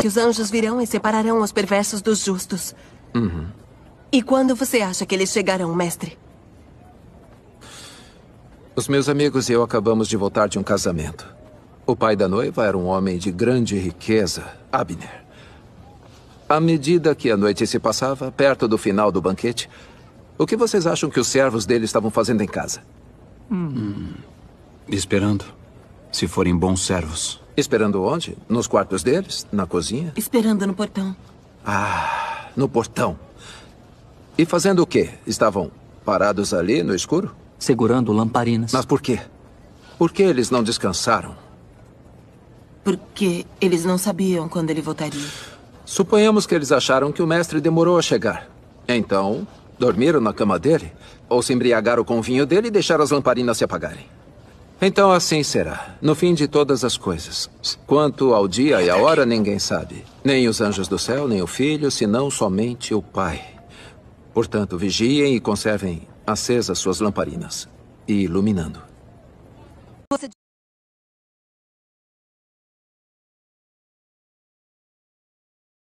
que os anjos virão e separarão os perversos dos justos. Uhum. E quando você acha que eles chegarão, mestre? Os meus amigos e eu acabamos de voltar de um casamento. O pai da noiva era um homem de grande riqueza, Abner. À medida que a noite se passava, perto do final do banquete, o que vocês acham que os servos dele estavam fazendo em casa? Hum. Esperando se forem bons servos. Esperando onde? Nos quartos deles? Na cozinha? Esperando no portão. Ah, no portão. E fazendo o quê? Estavam parados ali no escuro? Segurando lamparinas. Mas por quê? Por que eles não descansaram? Porque eles não sabiam quando ele voltaria. Suponhamos que eles acharam que o mestre demorou a chegar. Então, dormiram na cama dele? Ou se embriagaram com o vinho dele e deixaram as lamparinas se apagarem? Então assim será, no fim de todas as coisas. Quanto ao dia e à hora, ninguém sabe. Nem os anjos do céu, nem o filho, senão somente o Pai. Portanto, vigiem e conservem acesas suas lamparinas e iluminando.